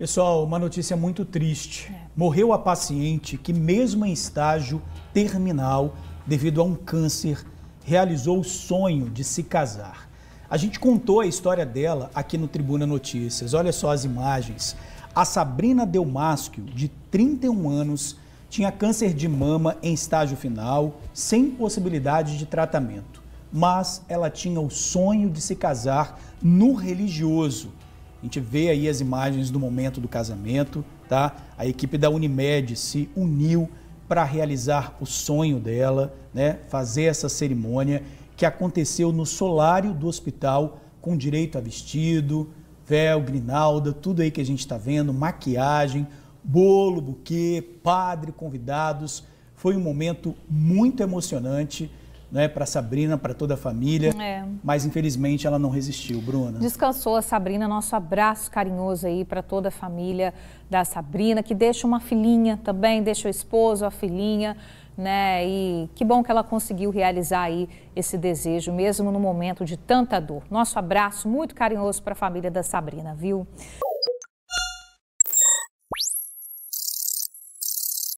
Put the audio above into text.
Pessoal, uma notícia muito triste. É. Morreu a paciente que, mesmo em estágio terminal, devido a um câncer, realizou o sonho de se casar. A gente contou a história dela aqui no Tribuna Notícias. Olha só as imagens. A Sabrina Delmaschio, de 31 anos, tinha câncer de mama em estágio final, sem possibilidade de tratamento. Mas ela tinha o sonho de se casar no religioso a gente vê aí as imagens do momento do casamento, tá? A equipe da Unimed se uniu para realizar o sonho dela, né? Fazer essa cerimônia que aconteceu no solário do hospital, com direito a vestido, véu, grinalda, tudo aí que a gente está vendo, maquiagem, bolo, buquê, padre, convidados. Foi um momento muito emocionante né, para Sabrina, para toda a família. É. Mas infelizmente ela não resistiu, Bruna. Descansou a Sabrina, nosso abraço carinhoso aí para toda a família da Sabrina, que deixa uma filhinha também, deixa o esposo, a filhinha. Né? E que bom que ela conseguiu realizar aí esse desejo, mesmo no momento de tanta dor. Nosso abraço muito carinhoso para a família da Sabrina, viu?